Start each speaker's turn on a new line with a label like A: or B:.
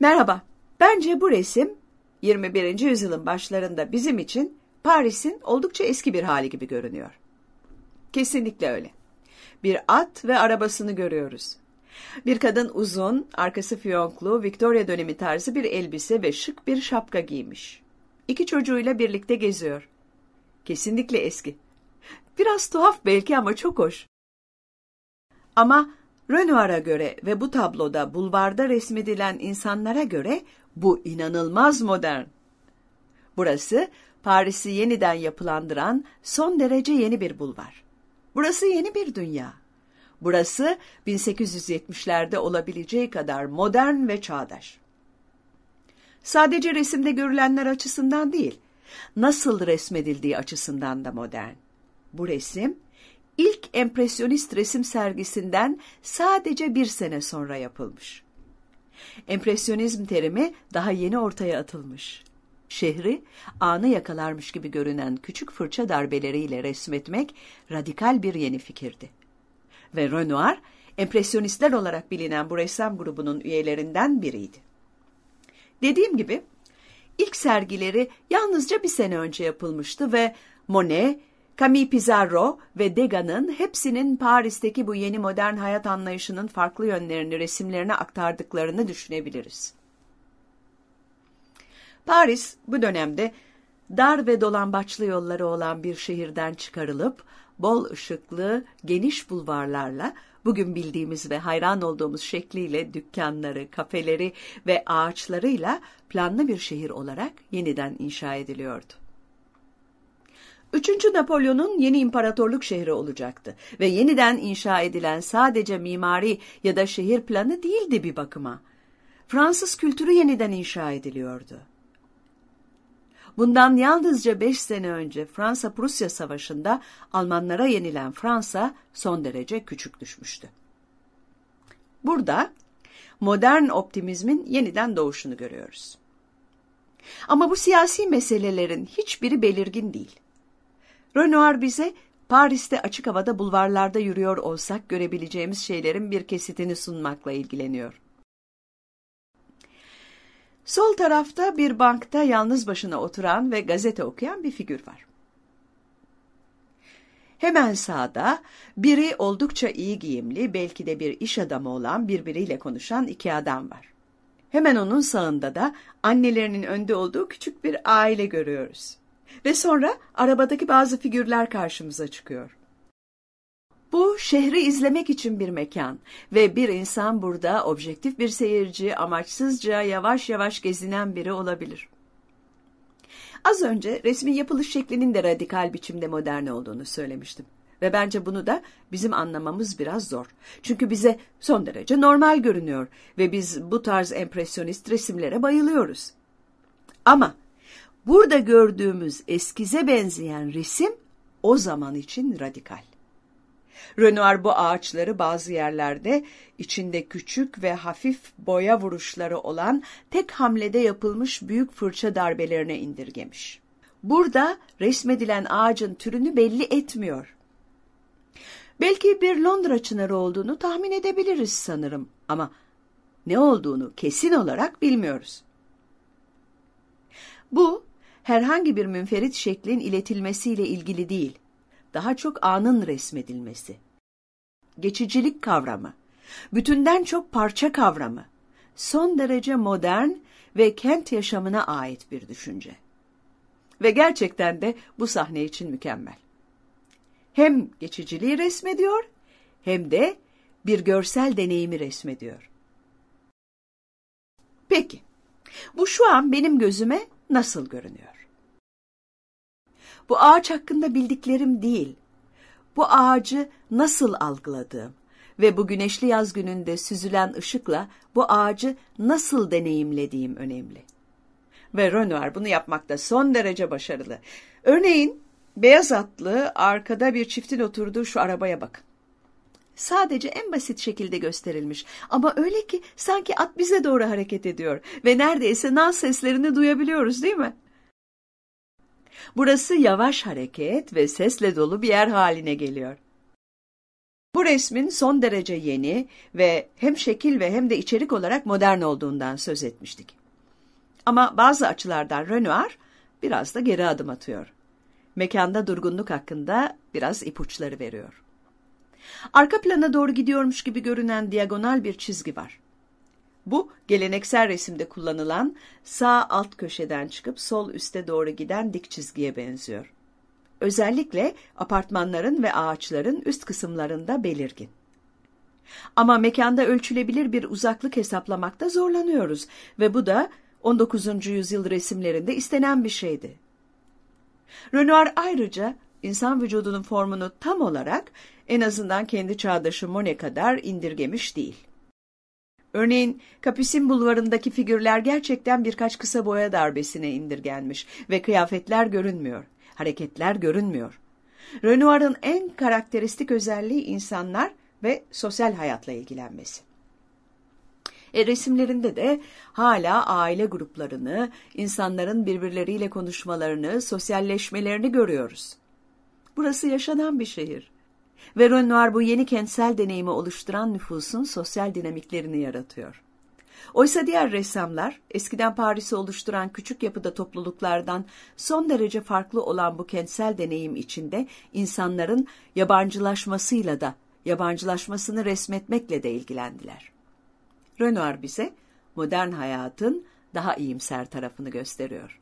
A: Merhaba, bence bu resim 21. yüzyılın başlarında bizim için Paris'in oldukça eski bir hali gibi görünüyor. Kesinlikle öyle. Bir at ve arabasını görüyoruz. Bir kadın uzun, arkası fiyonklu, Victoria dönemi tarzı bir elbise ve şık bir şapka giymiş. İki çocuğuyla birlikte geziyor. Kesinlikle eski. Biraz tuhaf belki ama çok hoş. Ama Renoir'a göre ve bu tabloda bulvarda resmedilen insanlara göre bu inanılmaz modern. Burası Paris'i yeniden yapılandıran son derece yeni bir bulvar. Burası yeni bir dünya. Burası 1870'lerde olabileceği kadar modern ve çağdaş. Sadece resimde görülenler açısından değil, nasıl resmedildiği açısından da modern. Bu resim ilk empresyonist resim sergisinden sadece bir sene sonra yapılmış. Empresyonizm terimi daha yeni ortaya atılmış. Şehri anı yakalarmış gibi görünen küçük fırça darbeleriyle resmetmek radikal bir yeni fikirdi. Ve Renoir, empresyonistler olarak bilinen bu ressam grubunun üyelerinden biriydi. Dediğim gibi ilk sergileri yalnızca bir sene önce yapılmıştı ve Monet, Camille Pizarro ve Degas'ın hepsinin Paris'teki bu yeni modern hayat anlayışının farklı yönlerini resimlerine aktardıklarını düşünebiliriz. Paris bu dönemde dar ve dolambaçlı yolları olan bir şehirden çıkarılıp bol ışıklı, geniş bulvarlarla bugün bildiğimiz ve hayran olduğumuz şekliyle dükkanları, kafeleri ve ağaçlarıyla planlı bir şehir olarak yeniden inşa ediliyordu. Üçüncü Napolyon'un yeni imparatorluk şehri olacaktı ve yeniden inşa edilen sadece mimari ya da şehir planı değildi bir bakıma. Fransız kültürü yeniden inşa ediliyordu. Bundan yalnızca beş sene önce Fransa-Prusya Savaşı'nda Almanlara yenilen Fransa son derece küçük düşmüştü. Burada modern optimizmin yeniden doğuşunu görüyoruz. Ama bu siyasi meselelerin hiçbiri belirgin değil. Renoir bize Paris'te açık havada bulvarlarda yürüyor olsak görebileceğimiz şeylerin bir kesitini sunmakla ilgileniyor. Sol tarafta bir bankta yalnız başına oturan ve gazete okuyan bir figür var. Hemen sağda biri oldukça iyi giyimli, belki de bir iş adamı olan birbiriyle konuşan iki adam var. Hemen onun sağında da annelerinin önde olduğu küçük bir aile görüyoruz. Ve sonra arabadaki bazı figürler karşımıza çıkıyor. Bu şehri izlemek için bir mekan ve bir insan burada objektif bir seyirci, amaçsızca yavaş yavaş gezinen biri olabilir. Az önce resmin yapılış şeklinin de radikal biçimde modern olduğunu söylemiştim. Ve bence bunu da bizim anlamamız biraz zor. Çünkü bize son derece normal görünüyor ve biz bu tarz empresyonist resimlere bayılıyoruz. Ama Burada gördüğümüz eskize benzeyen resim o zaman için radikal. Renoir bu ağaçları bazı yerlerde içinde küçük ve hafif boya vuruşları olan tek hamlede yapılmış büyük fırça darbelerine indirgemiş. Burada resmedilen ağacın türünü belli etmiyor. Belki bir Londra çınarı olduğunu tahmin edebiliriz sanırım ama ne olduğunu kesin olarak bilmiyoruz. Bu herhangi bir münferit şeklin iletilmesiyle ilgili değil, daha çok anın resmedilmesi. Geçicilik kavramı, bütünden çok parça kavramı, son derece modern ve kent yaşamına ait bir düşünce. Ve gerçekten de bu sahne için mükemmel. Hem geçiciliği resmediyor hem de bir görsel deneyimi resmediyor. Peki, bu şu an benim gözüme nasıl görünüyor? Bu ağaç hakkında bildiklerim değil. Bu ağacı nasıl algıladığım ve bu güneşli yaz gününde süzülen ışıkla bu ağacı nasıl deneyimlediğim önemli. Ve Renoir bunu yapmakta son derece başarılı. Örneğin beyaz atlı arkada bir çiftin oturduğu şu arabaya bakın. Sadece en basit şekilde gösterilmiş ama öyle ki sanki at bize doğru hareket ediyor ve neredeyse nal seslerini duyabiliyoruz değil mi? Burası yavaş hareket ve sesle dolu bir yer haline geliyor. Bu resmin son derece yeni ve hem şekil ve hem de içerik olarak modern olduğundan söz etmiştik. Ama bazı açılardan Renoir biraz da geri adım atıyor. Mekanda durgunluk hakkında biraz ipuçları veriyor. Arka plana doğru gidiyormuş gibi görünen diagonal bir çizgi var. Bu geleneksel resimde kullanılan sağ alt köşeden çıkıp sol üste doğru giden dik çizgiye benziyor. Özellikle apartmanların ve ağaçların üst kısımlarında belirgin. Ama mekanda ölçülebilir bir uzaklık hesaplamakta zorlanıyoruz ve bu da 19. yüzyıl resimlerinde istenen bir şeydi. Renoir ayrıca insan vücudunun formunu tam olarak en azından kendi çağdaşı Monet kadar indirgemiş değil. Örneğin Kapusin bulvarındaki figürler gerçekten birkaç kısa boya darbesine indirgenmiş ve kıyafetler görünmüyor, hareketler görünmüyor. Renoir'ın en karakteristik özelliği insanlar ve sosyal hayatla ilgilenmesi. E, resimlerinde de hala aile gruplarını, insanların birbirleriyle konuşmalarını, sosyalleşmelerini görüyoruz. Burası yaşanan bir şehir. Ve Renoir bu yeni kentsel deneyimi oluşturan nüfusun sosyal dinamiklerini yaratıyor. Oysa diğer ressamlar, eskiden Paris'i oluşturan küçük yapıda topluluklardan son derece farklı olan bu kentsel deneyim içinde insanların yabancılaşmasıyla da, yabancılaşmasını resmetmekle de ilgilendiler. Renoir bize modern hayatın daha iyimser tarafını gösteriyor.